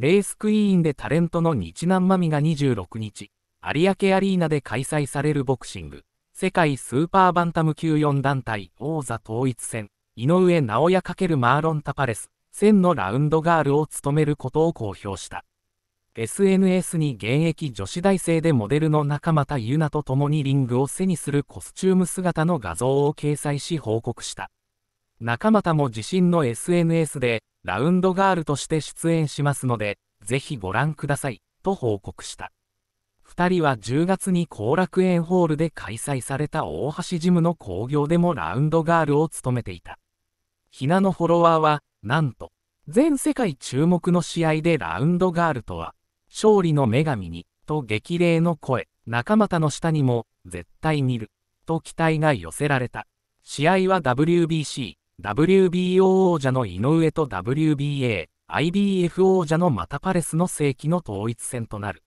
レースクイーンでタレントの日南真美が26日、有明アリーナで開催されるボクシング、世界スーパーバンタム級4団体王座統一戦、井上直弥×マーロン・タパレス、1000のラウンドガールを務めることを公表した。SNS に現役女子大生でモデルの中た優奈と共にリングを背にするコスチューム姿の画像を掲載し報告した。間たも自身の SNS で、ラウンドガールとして出演しますので、ぜひご覧ください、と報告した。2人は10月に後楽園ホールで開催された大橋ジムの興行でもラウンドガールを務めていた。ひなのフォロワーは、なんと、全世界注目の試合でラウンドガールとは、勝利の女神に、と激励の声、仲間たの下にも、絶対見る、と期待が寄せられた。試合は WBC、WBO 王者の井上と WBA、IBF 王者のマタパレスの世紀の統一戦となる。